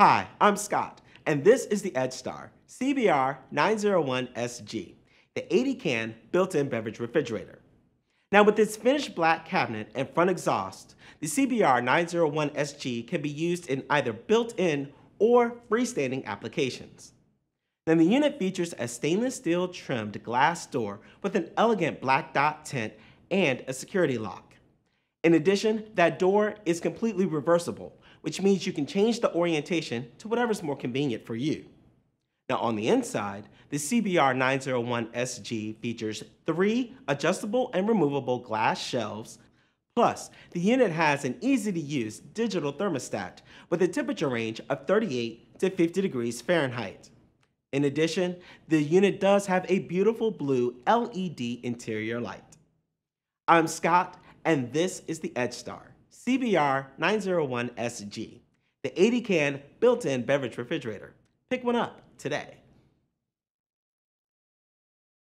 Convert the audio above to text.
Hi, I'm Scott, and this is the EdgeStar CBR 901SG, the 80-can built-in beverage refrigerator. Now with its finished black cabinet and front exhaust, the CBR 901SG can be used in either built-in or freestanding applications. Then the unit features a stainless steel trimmed glass door with an elegant black dot tint and a security lock. In addition, that door is completely reversible, which means you can change the orientation to whatever's more convenient for you. Now on the inside, the CBR901SG features three adjustable and removable glass shelves. Plus, the unit has an easy-to-use digital thermostat with a temperature range of 38 to 50 degrees Fahrenheit. In addition, the unit does have a beautiful blue LED interior light. I'm Scott, and this is the Edge Star CBR901SG, the 80 can built in beverage refrigerator. Pick one up today.